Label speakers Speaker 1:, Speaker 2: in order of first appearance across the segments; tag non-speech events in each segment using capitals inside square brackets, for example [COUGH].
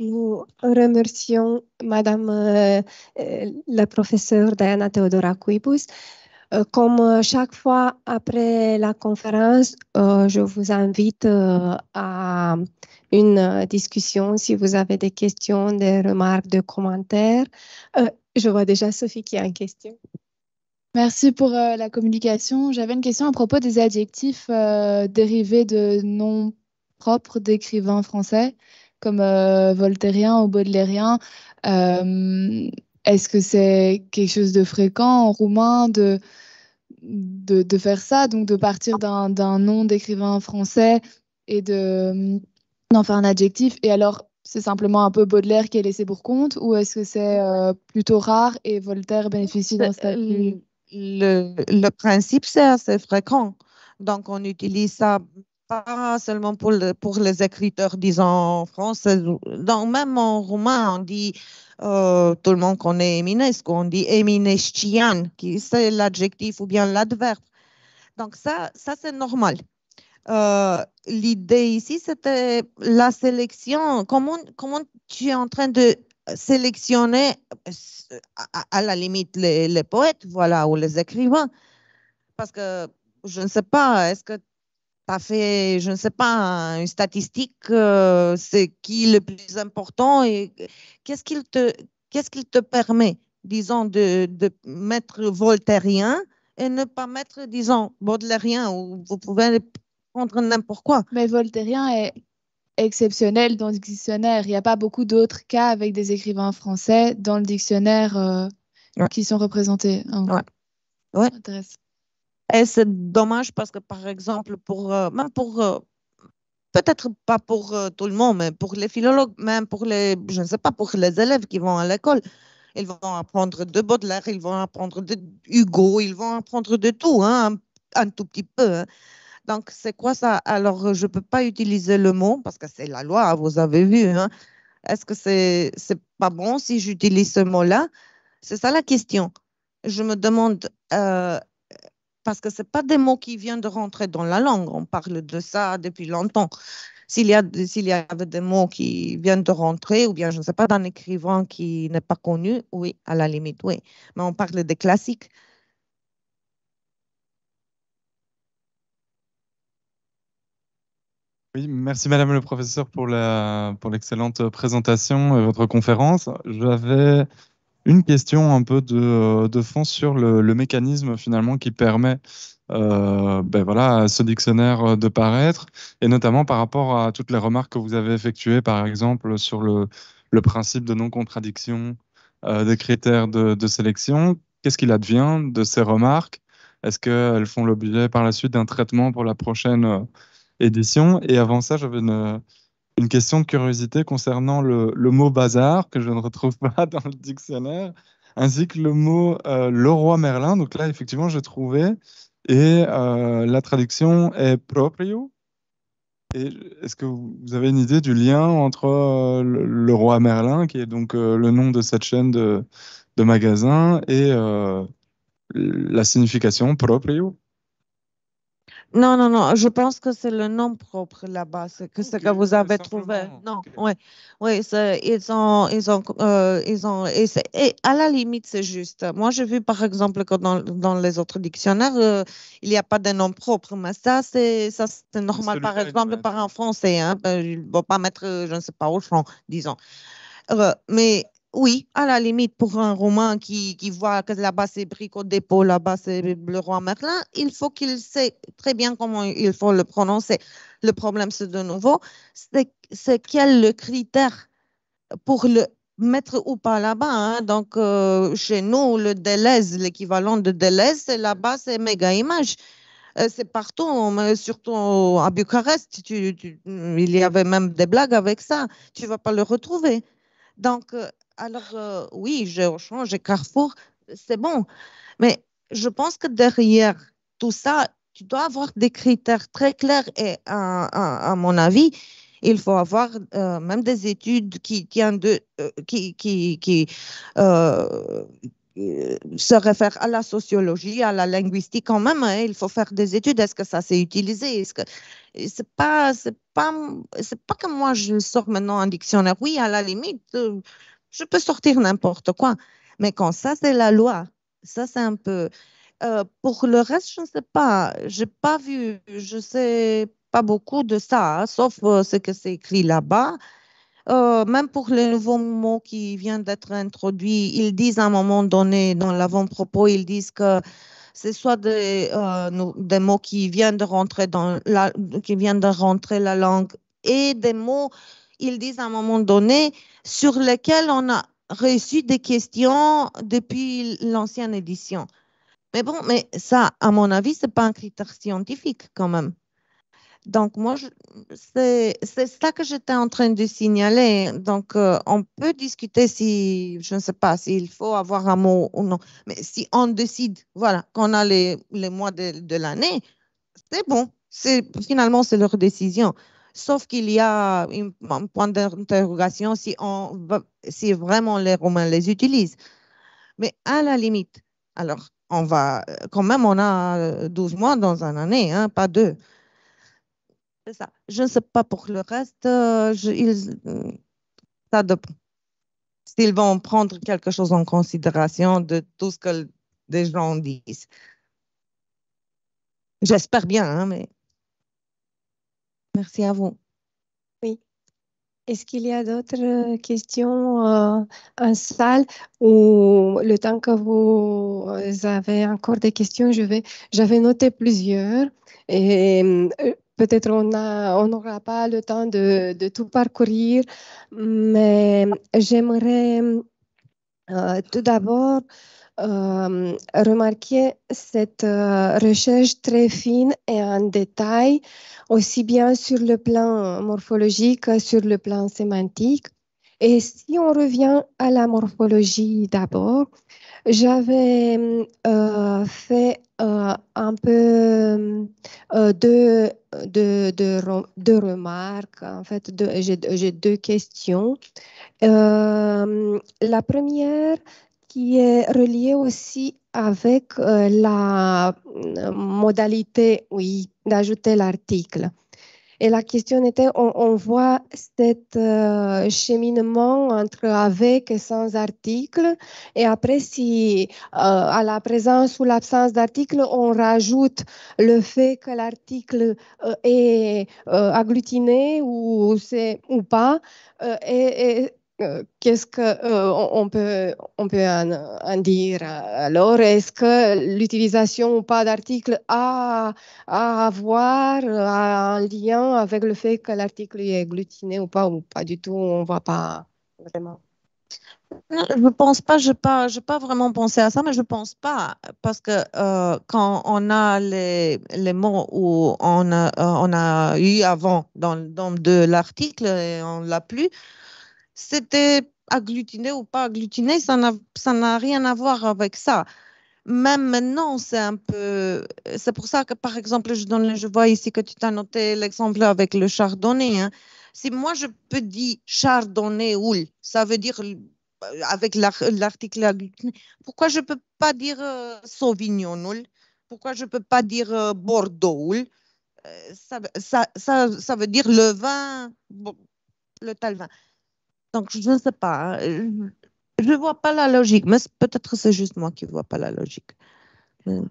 Speaker 1: Nous remercions Madame euh, euh, la professeure Diana Theodora Quibus. Euh, comme chaque fois après la conférence, je vous invite à une discussion si vous avez des questions, des remarques, des commentaires. je vois déjà Sophie qui a une question. Merci pour la communication. J'avais une question à propos des adjectifs dérivés de noms propres d'écrivains français comme euh, voltairien ou baudelairien. Euh, est-ce que c'est quelque chose de fréquent en roumain de, de, faire ça, donc de partir d'un nom d'écrivain français et de d'en faire un adjectif Et alors, c'est simplement un peu Baudelaire qui est laissé pour compte ou est-ce que c'est euh, plutôt rare et Voltaire bénéficie d'un statut
Speaker 2: le, le, principe, c'est assez fréquent. Donc, on utilise ça pas seulement pour, pour les écriteurs, disons, français. Dans, même en roumain, on dit, euh, tout le monde connaît Eminescu, on dit Eminescian, qui c'est l'adjectif ou bien l'adverbe. Donc ça, ça c'est normal. Euh, l'idée ici, c'était la sélection. Comment, comment tu es en train de sélectionner, euh, à, la limite, les, les poètes, voilà, ou les écrivains Parce que je ne sais pas, est-ce que tu as fait, je ne sais pas, une statistique, euh, c'est qui le plus important et qu'est-ce qu'il te, te permet, disons, de, mettre voltairien et ne pas mettre, disons, baudelairien ou vous pouvez prendre n'importe quoi. Mais voltairien est
Speaker 1: exceptionnel dans le dictionnaire. Il n'y a pas beaucoup d'autres cas avec des écrivains français dans le dictionnaire euh, qui sont représentés. Hein. Ouais. Ouais. Et
Speaker 2: eh, c'est dommage parce que, par exemple, pour, euh, même pour, euh, peut-être pas pour euh, tout le monde, mais pour les philologues, même pour les, je ne sais pas, pour les élèves qui vont à l'école, ils vont apprendre de Baudelaire, ils vont apprendre de Hugo, ils vont apprendre de tout, hein, un, tout petit peu. Hein. Donc, c'est quoi ça Alors, je ne peux pas utiliser le mot parce que c'est la loi, hein, vous avez vu. Hein. Est-ce que c'est n'est pas bon si j'utilise ce mot-là C'est ça la question. Je me demande, parce que ce pas des mots qui viennent de rentrer dans la langue. On parle de ça depuis longtemps. S'il y, a, s'il y avait des mots qui viennent de rentrer, ou bien, je ne sais pas, d'un écrivain qui n'est pas connu, oui, à la limite, oui. Mais on parle des classiques.
Speaker 3: Oui, merci Madame le Professeur pour, la, pour l'excellente présentation et votre conférence. J'avais une question un peu de, euh, fond sur le, mécanisme finalement qui permet euh, ben voilà, à ce dictionnaire euh, de paraître, et notamment par rapport à toutes les remarques que vous avez effectuées, par exemple, sur le, le principe de non-contradiction des critères de, sélection. Qu'est-ce qu'il advient de ces remarques Est-ce qu'elles font l'objet par la suite d'un traitement pour la prochaine édition Et avant ça, j'avais une, une question de curiosité concernant le, mot bazar que je ne retrouve pas [LAUGHS] dans le dictionnaire, ainsi que le mot euh, le roi Merlin. Donc là, effectivement, j'ai trouvé et euh, la traduction est proprio. Est-ce que vous avez une idée du lien entre euh, le, roi Merlin, qui est donc le nom de cette chaîne de, de magasins, et la signification proprio
Speaker 2: non, non, non, je pense que c'est le nom propre là-bas, c'est que ce que vous avez trouvé. Non, oui, oui ils ont, ils ont, euh, ils ont, et, et, à la limite, c'est juste. Moi, j'ai vu par exemple que dans, dans les autres dictionnaires, euh, il n'y a pas de nom propre, mais ça, c'est, ça, c'est normal, par exemple, par un français, hein, ne ben, va pas mettre, euh, je ne sais pas, au fond, disons. mais oui, à la limite, pour un roman qui, voit que là-bas c'est Brico Dépôt, là-bas c'est le roi Merlin, il faut qu'il sait très bien comment il faut le prononcer. Le problème, c'est de nouveau, c'est quel le critère pour le mettre ou pas là-bas. Hein. Donc, euh, chez nous, le Deleuze, l'équivalent de Deleuze, là-bas, c'est méga image. Euh, c'est partout, mais surtout à Bucarest. il y avait même des blagues avec ça. Tu ne vas pas le retrouver. Donc, euh, alors euh, oui, j'ai Auchan, j'ai Carrefour, c'est bon. Mais je pense que derrière tout ça, tu dois avoir des critères très clairs et à, mon avis, il faut avoir euh, même des études qui tiennent de, euh, qui, qui, qui se réfèrent à la sociologie, à la linguistique quand même. Hein. il faut faire des études. Est-ce que ça s'est utilisé Est-ce que c'est pas c'est pas c'est pas que moi je sors maintenant un dictionnaire. Oui, à la limite, je peux sortir n'importe quoi. Mais quand ça, c'est la loi, ça, c'est un peu. Euh, pour le reste, je ne sais pas. Je n'ai pas vu, je ne sais pas beaucoup de ça, hein, sauf euh, ce que c'est écrit là-bas. Euh, même pour les nouveaux mots qui viennent d'être introduits, ils disent à un moment donné, dans l'avant-propos, ils disent que ce soit des, des, mots qui viennent de rentrer dans la, qui viennent de rentrer la langue et des mots ils disent à un moment donné, sur lesquels on a reçu des questions depuis l'ancienne édition. Mais bon, mais ça, à mon avis, ce n'est pas un critère scientifique quand même. Donc, moi, c'est ça que j'étais en train de signaler. Donc, euh, on peut discuter si, je ne sais pas, s'il faut avoir un mot ou non. Mais si on décide, voilà, qu'on a les, les, mois de, de l'année, c'est bon. Finalement, c'est leur décision sauf qu'il y a un point d'interrogation si, on si vraiment les Romains les utilisent. Mais à la limite, alors on va quand même, on a 12 mois dans une année, hein, pas deux. C'est ça. Je ne sais pas pour le reste, euh, ils, ça S'ils vont prendre quelque chose en considération de tout ce que des gens disent. J'espère bien, hein, mais.
Speaker 1: Merci à vous. Oui. Est-ce qu'il y a d'autres questions euh, en salle ou le temps que vous avez encore des questions, je vais, j'avais noté plusieurs et euh, peut-être on n'aura pas le temps de, tout parcourir, mais j'aimerais euh, tout d'abord euh, remarquer cette euh, recherche très fine et en détail, aussi bien sur le plan morphologique que sur le plan sémantique. Et si on revient à la morphologie d'abord, j'avais euh, fait un peu deux, de remarques, en fait, j'ai deux questions. la première, qui est relié aussi avec euh, la euh, modalité, oui, d'ajouter l'article. Et la question était, on, voit cet euh, cheminement entre avec et sans article. Et après, si à la présence ou l'absence d'article, on rajoute le fait que l'article est agglutiné ou, ou, pas. et euh, qu'est-ce qu'on euh, on peut, on peut en, dire euh, Alors, est-ce que l'utilisation ou pas d'article a à avoir a un lien avec le fait que l'article est glutiné ou pas, ou pas du tout On ne voit pas vraiment. Je ne pense pas, je n'ai
Speaker 2: pas, pas, vraiment pensé à ça, mais je ne pense pas, parce que quand on a les, les mots où on a, on a eu avant dans, dans de l'article et on ne l'a plus, c'était agglutiné ou pas agglutiné, ça n'a rien à voir avec ça. Même maintenant, c'est un peu. C'est pour ça que, par exemple, je, donne, je vois ici que tu t'as noté l'exemple avec le chardonnay. Hein. Si moi je peux dire chardonnay houle, ça veut dire euh, avec l'article agglutiné, pourquoi je ne peux pas dire euh, sauvignon houle Pourquoi je ne peux pas dire euh, bordeaux houle ça, ça, ça, ça, veut dire le vin, le talvin. Donc, je ne sais pas. Hein. Je ne vois pas la logique, mais peut-être c'est juste moi qui ne vois pas la logique. Hmm.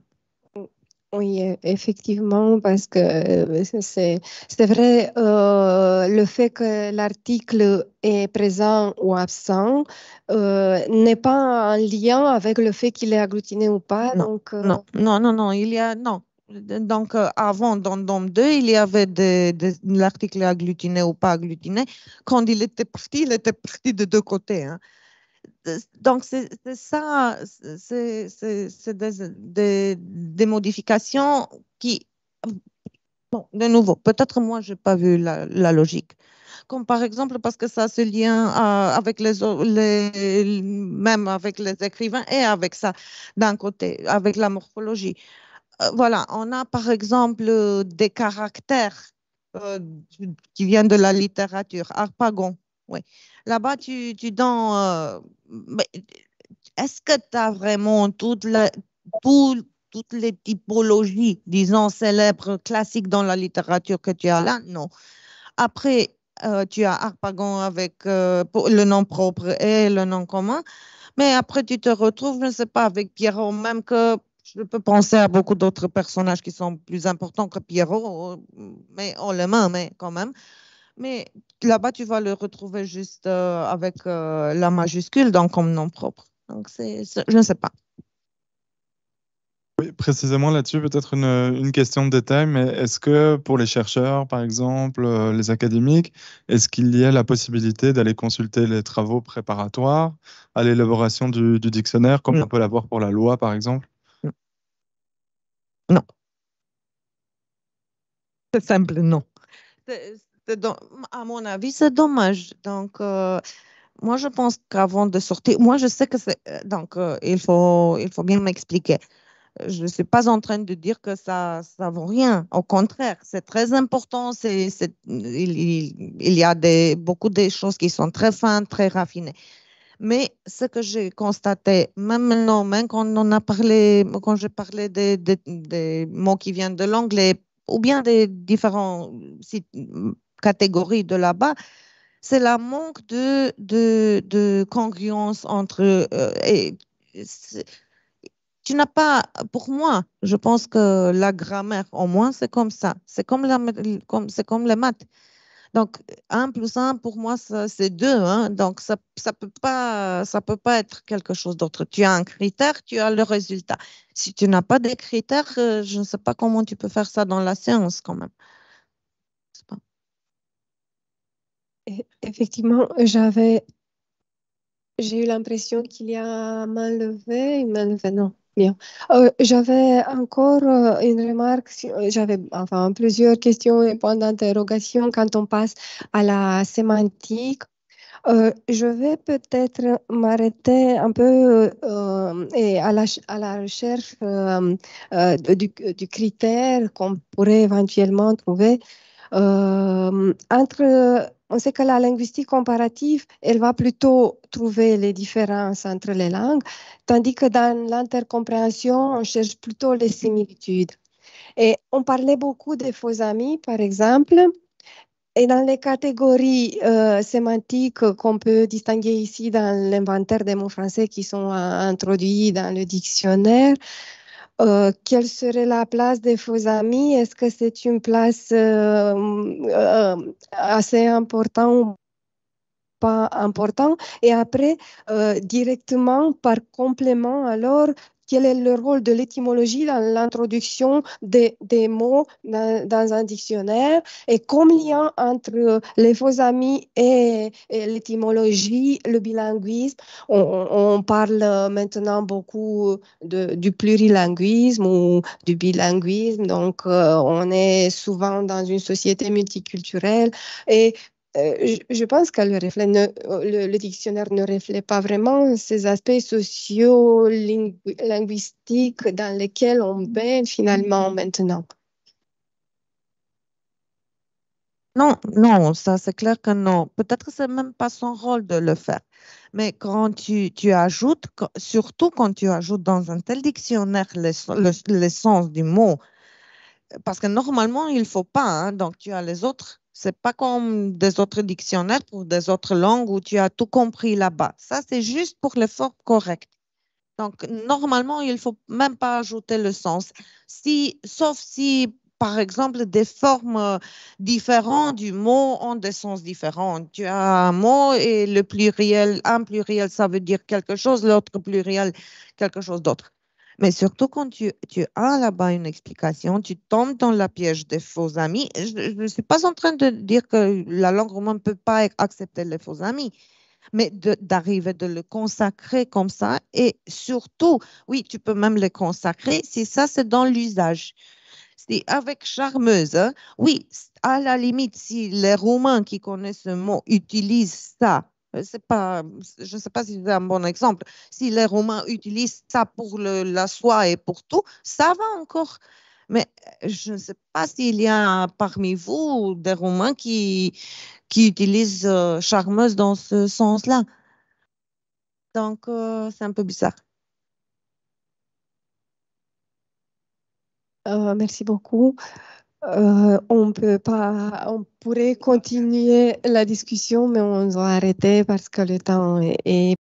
Speaker 1: Oui, effectivement, parce que euh, c'est, vrai, euh, le fait que l'article est présent ou absent euh, n'est pas en lien avec le fait qu'il est agglutiné ou pas. donc, non,
Speaker 2: non, non, non, il y a, non, donc euh, avant dans Dome 2, il y avait l'article agglutiné ou pas agglutiné. Quand il était parti, il était parti de deux côtés. Hein. Donc c'est, ça, c'est, des, modifications qui, bon, de nouveau, peut-être moi, je n'ai pas vu la, logique. Comme par exemple, parce que ça se lien euh, avec les, même avec les écrivains et avec ça, d'un côté, avec la morphologie. Euh, voilà, on a par exemple euh, des caractères euh, qui viennent de la littérature, Arpagon. Oui. Là-bas, tu, tu donnes. Est-ce que tu as vraiment toutes les typologies, disons, célèbres, classiques dans la littérature que tu as là Non. Après, tu as Arpagon avec le nom propre et le nom commun. Mais après, tu te retrouves, je ne sais pas, avec Pierrot, même que je peux penser à beaucoup d'autres personnages qui sont plus importants que Pierrot, mais on le main, mais quand même. Mais là-bas, tu vas le retrouver juste euh, avec euh, la majuscule, donc comme nom propre. Donc, je
Speaker 3: ne sais pas. Oui, précisément là-dessus, peut-être une, question de détail, mais est-ce que pour les chercheurs, par exemple, euh, les académiques, est-ce qu'il y a la possibilité d'aller consulter les travaux préparatoires à l'élaboration du, dictionnaire, comme on peut l'avoir pour la loi, par exemple
Speaker 2: non. C'est simple, non. à mon avis, c'est dommage. Donc, euh, moi, je pense qu'avant de sortir, moi, je sais que c'est. Euh, donc, euh, il, faut, il faut bien m'expliquer. Je ne suis pas en train de dire que ça ne vaut rien. Au contraire, c'est très important. C'est, il, y a beaucoup de choses qui sont très fines, très raffinées. Mais ce que j'ai constaté, même même quand a parlé, quand j'ai parlé des, des, mots qui viennent de l'anglais ou bien des différentes catégories de là-bas, c'est la manque de, de, de congruence entre. Euh, et, tu n'as pas, pour moi, je pense que la grammaire, au moins, c'est comme ça. C'est comme, comme les maths. Donc, 1 plus un, pour moi, c'est 2. Hein. donc, ça ne peut, pas, ça peut pas être quelque chose d'autre. Tu as un critère, tu as le résultat. Si tu n'as pas de critères, euh, je ne sais pas comment tu peux faire ça dans la séance quand même.
Speaker 1: Effectivement, j'avais... J'ai eu l'impression qu'il y a main levé et main levée, non. Bien. Euh, j'avais encore euh, une remarque, euh, j'avais enfin plusieurs questions et points d'interrogation quand on passe à la sémantique. je vais peut-être m'arrêter un peu et à, la, à la recherche du, du, critère qu'on pourrait éventuellement trouver entre on sait que la linguistique comparative, elle va plutôt trouver les différences entre les langues, tandis que dans l'intercompréhension, on cherche plutôt les similitudes. Et on parlait beaucoup des faux amis, par exemple. Et dans les catégories euh, sémantiques qu'on peut distinguer ici dans l'inventaire des mots français qui sont introduits dans le dictionnaire, euh, quelle serait la place des faux amis Est-ce que c'est une place euh, euh, assez importante pas important. Et après, directement, par complément, alors, quel est le rôle de l'étymologie dans l'introduction des, mots dans, un dictionnaire et comme lien entre les faux amis et, l'étymologie, le bilinguisme. On, parle maintenant beaucoup du plurilinguisme ou du bilinguisme, donc euh, on est souvent dans une société multiculturelle et euh, je pense que le, dictionnaire ne reflète pas vraiment ces aspects sociaux, linguistiques dans lesquels on baigne finalement mm-hmm. maintenant.
Speaker 2: Non, non, ça c'est clair que non. Peut-être que n'est même pas son rôle de le faire. Mais quand tu, tu ajoutes, surtout quand tu ajoutes dans un tel dictionnaire le, le sens du mot parce que normalement, il ne faut pas. Hein. donc, tu as les autres. n'est pas comme des autres dictionnaires pour des autres langues où tu as tout compris là-bas. Ça, c'est juste pour les formes correctes. Donc, normalement, il ne faut même pas ajouter le sens. Si, sauf si, par exemple, des formes euh, différentes du mot ont des sens différents. Tu as un mot et le pluriel, un pluriel, ça veut dire quelque chose, l'autre pluriel, quelque chose d'autre. Mais surtout quand tu, as là-bas une explication, tu tombes dans la piège des faux amis. Je ne suis pas en train de dire que la langue roumaine ne peut pas accepter les faux amis, mais d'arriver de, le consacrer comme ça. Et surtout, oui, tu peux même le consacrer si ça, c'est dans l'usage. C'est avec charmeuse, hein, oui, à la limite, si les Roumains qui connaissent ce mot utilisent ça euh, pas, je ne sais pas si c'est un bon exemple. Si les Romains utilisent ça pour le, la soie et pour tout, ça va encore. Mais euh, je ne sais pas s'il y a parmi vous des Romains qui, qui utilisent euh, charmeuse dans ce sens-là. Donc, c'est un peu bizarre.
Speaker 1: Euh, merci beaucoup. Euh, on peut pas, on pourrait continuer la discussion, mais on doit arrêter parce que le temps est